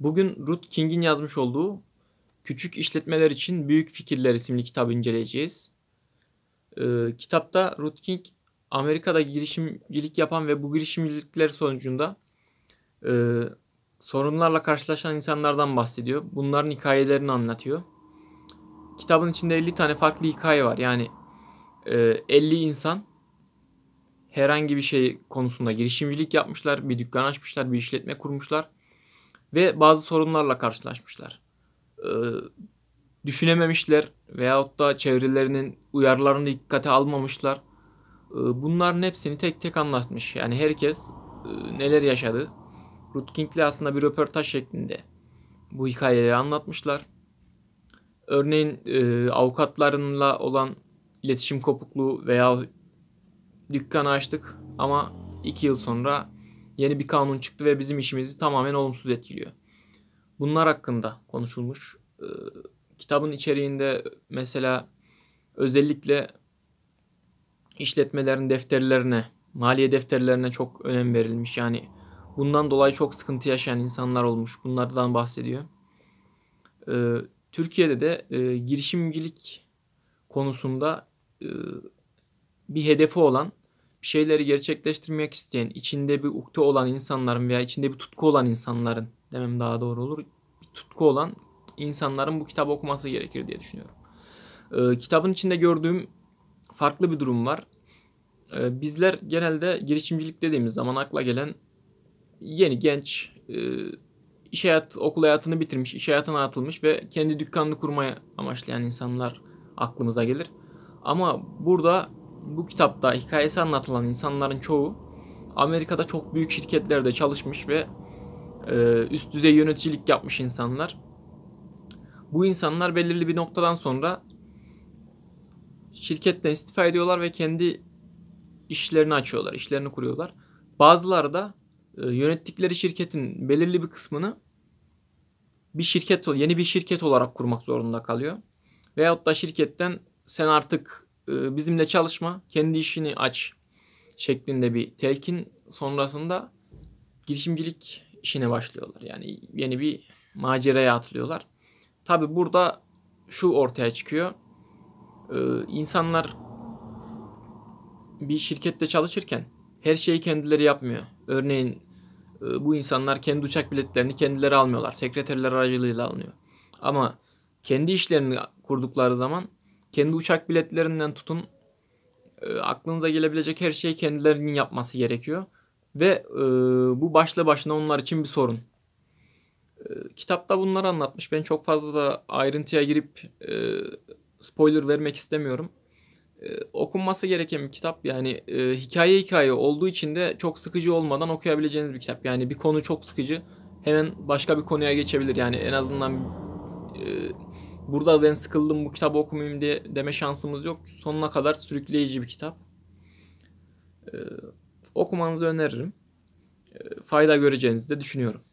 Bugün Ruth King'in yazmış olduğu Küçük İşletmeler için Büyük Fikirler isimli kitabı inceleyeceğiz. Ee, kitapta Ruth King Amerika'da girişimcilik yapan ve bu girişimcilikler sonucunda e, sorunlarla karşılaşan insanlardan bahsediyor. Bunların hikayelerini anlatıyor. Kitabın içinde 50 tane farklı hikaye var. Yani e, 50 insan herhangi bir şey konusunda girişimcilik yapmışlar, bir dükkan açmışlar, bir işletme kurmuşlar ve bazı sorunlarla karşılaşmışlar. Ee, düşünememişler veyahut da çevrelerinin uyarılarını dikkate almamışlar. Ee, bunların hepsini tek tek anlatmış. Yani herkes e, neler yaşadı. Rutkink'le aslında bir röportaj şeklinde bu hikayeleri anlatmışlar. Örneğin e, avukatlarınla olan iletişim kopukluğu veya dükkanı açtık ama iki yıl sonra yeni bir kanun çıktı ve bizim işimizi tamamen olumsuz etkiliyor. Bunlar hakkında konuşulmuş. Ee, kitabın içeriğinde mesela özellikle işletmelerin defterlerine, maliye defterlerine çok önem verilmiş. Yani bundan dolayı çok sıkıntı yaşayan insanlar olmuş. Bunlardan bahsediyor. Ee, Türkiye'de de e, girişimcilik konusunda e, bir hedefi olan şeyleri gerçekleştirmek isteyen, içinde bir ukde olan insanların veya içinde bir tutku olan insanların demem daha doğru olur. Bir tutku olan insanların bu kitabı okuması gerekir diye düşünüyorum. Ee, kitabın içinde gördüğüm farklı bir durum var. Ee, bizler genelde girişimcilik dediğimiz zaman akla gelen yeni genç e, iş hayat okul hayatını bitirmiş, iş hayatına atılmış ve kendi dükkanını kurmaya amaçlayan insanlar aklımıza gelir. Ama burada bu kitapta hikayesi anlatılan insanların çoğu Amerika'da çok büyük şirketlerde çalışmış ve e, üst düzey yöneticilik yapmış insanlar. Bu insanlar belirli bir noktadan sonra şirketten istifa ediyorlar ve kendi işlerini açıyorlar, işlerini kuruyorlar. Bazıları da e, yönettikleri şirketin belirli bir kısmını bir şirket yeni bir şirket olarak kurmak zorunda kalıyor. Veyahut da şirketten sen artık e, bizimle çalışma, kendi işini aç şeklinde bir telkin sonrasında girişimcilik işine başlıyorlar. Yani yeni bir maceraya atlıyorlar. Tabi burada şu ortaya çıkıyor. E, insanlar bir şirkette çalışırken her şeyi kendileri yapmıyor. Örneğin e, bu insanlar kendi uçak biletlerini kendileri almıyorlar. Sekreterler aracılığıyla alınıyor. Ama kendi işlerini kurdukları zaman kendi uçak biletlerinden tutun e, aklınıza gelebilecek her şeyi kendilerinin yapması gerekiyor. Ve e, bu başlı başına onlar için bir sorun. E, kitapta bunları anlatmış. Ben çok fazla da ayrıntıya girip e, spoiler vermek istemiyorum. E, okunması gereken bir kitap. Yani e, hikaye hikaye olduğu için de çok sıkıcı olmadan okuyabileceğiniz bir kitap. Yani bir konu çok sıkıcı. Hemen başka bir konuya geçebilir. Yani en azından... E, burada ben sıkıldım bu kitabı okumayayım diye deme şansımız yok. Sonuna kadar sürükleyici bir kitap. Ee, okumanızı öneririm. Ee, fayda göreceğinizi de düşünüyorum.